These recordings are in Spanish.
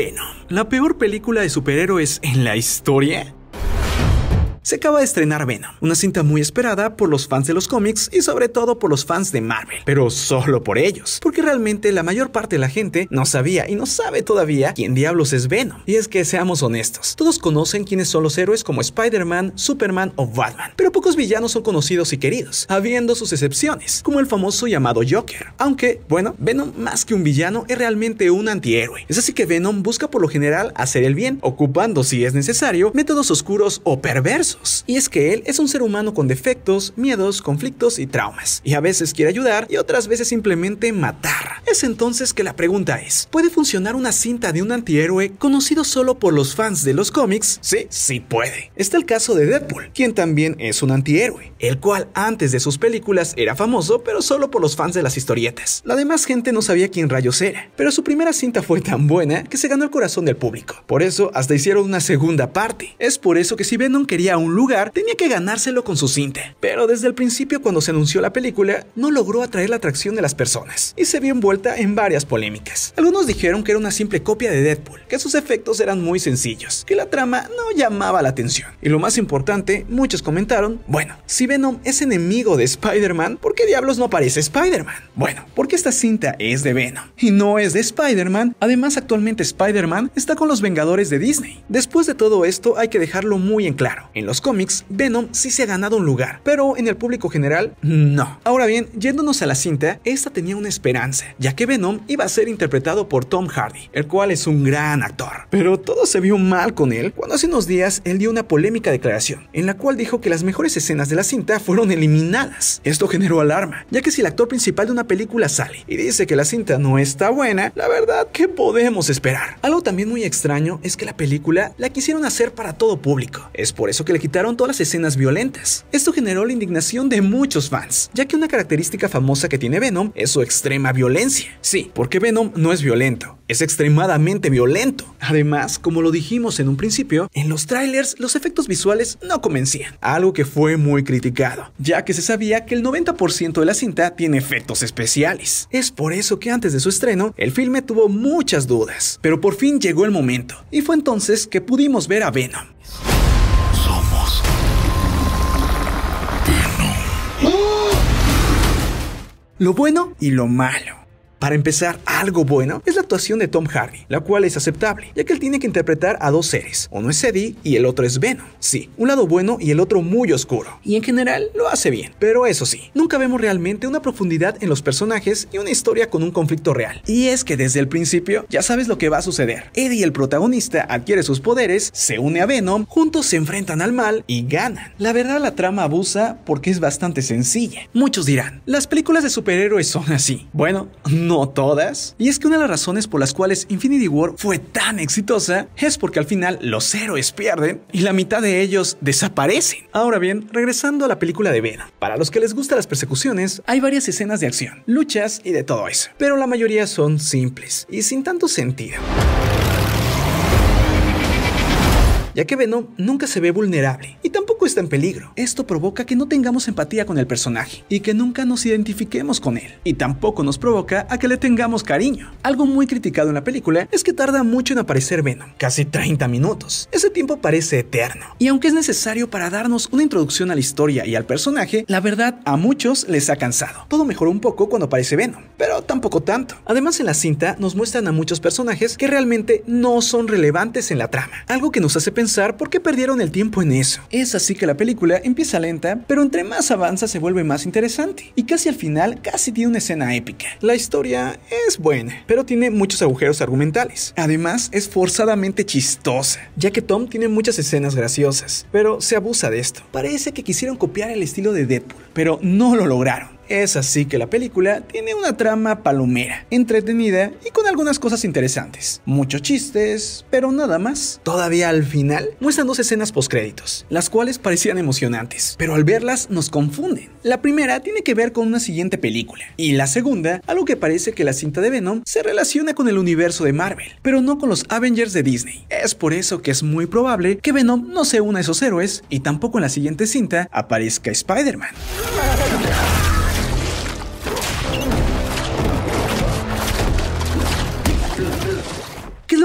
Bueno, la peor película de superhéroes en la historia se acaba de estrenar Venom, una cinta muy esperada por los fans de los cómics y sobre todo por los fans de Marvel, pero solo por ellos, porque realmente la mayor parte de la gente no sabía y no sabe todavía quién diablos es Venom. Y es que seamos honestos, todos conocen quiénes son los héroes como Spider-Man, Superman o Batman, pero pocos villanos son conocidos y queridos, habiendo sus excepciones, como el famoso llamado Joker. Aunque, bueno, Venom más que un villano es realmente un antihéroe. Es así que Venom busca por lo general hacer el bien, ocupando si es necesario métodos oscuros o perversos y es que él es un ser humano con defectos, miedos, conflictos y traumas. Y a veces quiere ayudar y otras veces simplemente matar. Es entonces que la pregunta es, ¿puede funcionar una cinta de un antihéroe conocido solo por los fans de los cómics? Sí, sí puede. Está el caso de Deadpool, quien también es un antihéroe, el cual antes de sus películas era famoso, pero solo por los fans de las historietas. La demás gente no sabía quién rayos era, pero su primera cinta fue tan buena que se ganó el corazón del público. Por eso hasta hicieron una segunda parte. Es por eso que si Venom quería un lugar, tenía que ganárselo con su cinta. Pero desde el principio cuando se anunció la película, no logró atraer la atracción de las personas y se vio envuelta en varias polémicas. Algunos dijeron que era una simple copia de Deadpool, que sus efectos eran muy sencillos, que la trama no llamaba la atención. Y lo más importante, muchos comentaron, bueno, si Venom es enemigo de Spider-Man, ¿por qué diablos no parece Spider-Man? Bueno, porque esta cinta es de Venom y no es de Spider-Man, además actualmente Spider-Man está con los Vengadores de Disney. Después de todo esto hay que dejarlo muy en claro, en cómics, Venom sí se ha ganado un lugar, pero en el público general, no. Ahora bien, yéndonos a la cinta, esta tenía una esperanza, ya que Venom iba a ser interpretado por Tom Hardy, el cual es un gran actor. Pero todo se vio mal con él cuando hace unos días él dio una polémica declaración, en la cual dijo que las mejores escenas de la cinta fueron eliminadas. Esto generó alarma, ya que si el actor principal de una película sale y dice que la cinta no está buena, la verdad, que podemos esperar? Algo también muy extraño es que la película la quisieron hacer para todo público. Es por eso que le quitaron todas las escenas violentas. Esto generó la indignación de muchos fans, ya que una característica famosa que tiene Venom es su extrema violencia. Sí, porque Venom no es violento, es extremadamente violento. Además, como lo dijimos en un principio, en los trailers los efectos visuales no convencían, algo que fue muy criticado, ya que se sabía que el 90% de la cinta tiene efectos especiales. Es por eso que antes de su estreno, el filme tuvo muchas dudas, pero por fin llegó el momento, y fue entonces que pudimos ver a Venom. lo bueno y lo malo. Para empezar, algo bueno es la actuación de Tom Hardy, la cual es aceptable, ya que él tiene que interpretar a dos seres, uno es Eddie y el otro es Venom. Sí, un lado bueno y el otro muy oscuro, y en general lo hace bien, pero eso sí, nunca vemos realmente una profundidad en los personajes y una historia con un conflicto real. Y es que desde el principio ya sabes lo que va a suceder. Eddie, el protagonista, adquiere sus poderes, se une a Venom, juntos se enfrentan al mal y ganan. La verdad la trama abusa porque es bastante sencilla. Muchos dirán, las películas de superhéroes son así. Bueno, no no todas. Y es que una de las razones por las cuales Infinity War fue tan exitosa es porque al final los héroes pierden y la mitad de ellos desaparecen. Ahora bien, regresando a la película de Venom. Para los que les gustan las persecuciones, hay varias escenas de acción, luchas y de todo eso, pero la mayoría son simples y sin tanto sentido ya que Venom nunca se ve vulnerable y tampoco está en peligro. Esto provoca que no tengamos empatía con el personaje y que nunca nos identifiquemos con él. Y tampoco nos provoca a que le tengamos cariño. Algo muy criticado en la película es que tarda mucho en aparecer Venom, casi 30 minutos. Ese tiempo parece eterno. Y aunque es necesario para darnos una introducción a la historia y al personaje, la verdad a muchos les ha cansado. Todo mejoró un poco cuando aparece Venom, pero tampoco tanto. Además en la cinta nos muestran a muchos personajes que realmente no son relevantes en la trama, algo que nos hace pensar por qué perdieron el tiempo en eso. Es así que la película empieza lenta, pero entre más avanza se vuelve más interesante y casi al final casi tiene una escena épica. La historia es buena, pero tiene muchos agujeros argumentales. Además, es forzadamente chistosa, ya que Tom tiene muchas escenas graciosas, pero se abusa de esto. Parece que quisieron copiar el estilo de Deadpool, pero no lo lograron. Es así que la película tiene una trama palomera, entretenida y con algunas cosas interesantes. Muchos chistes, pero nada más. Todavía al final muestran dos escenas postcréditos, las cuales parecían emocionantes, pero al verlas nos confunden. La primera tiene que ver con una siguiente película, y la segunda, algo que parece que la cinta de Venom se relaciona con el universo de Marvel, pero no con los Avengers de Disney. Es por eso que es muy probable que Venom no se una a esos héroes y tampoco en la siguiente cinta aparezca Spider-Man.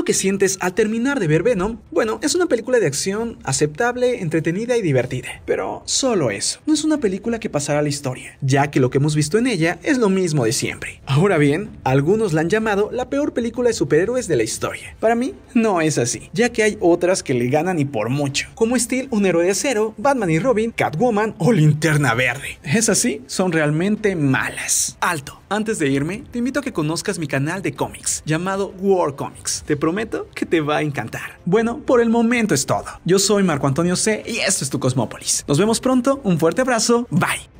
que sientes al terminar de ver Venom? Bueno, es una película de acción aceptable, entretenida y divertida, pero solo eso. No es una película que pasará a la historia, ya que lo que hemos visto en ella es lo mismo de siempre. Ahora bien, algunos la han llamado la peor película de superhéroes de la historia. Para mí, no es así, ya que hay otras que le ganan y por mucho, como Steel, Un héroe de acero, Batman y Robin, Catwoman o Linterna Verde. Es así, son realmente malas. Alto. Antes de irme, te invito a que conozcas mi canal de cómics llamado War Comics. Te prometo que te va a encantar. Bueno, por el momento es todo. Yo soy Marco Antonio C y esto es tu Cosmópolis. Nos vemos pronto, un fuerte abrazo, bye.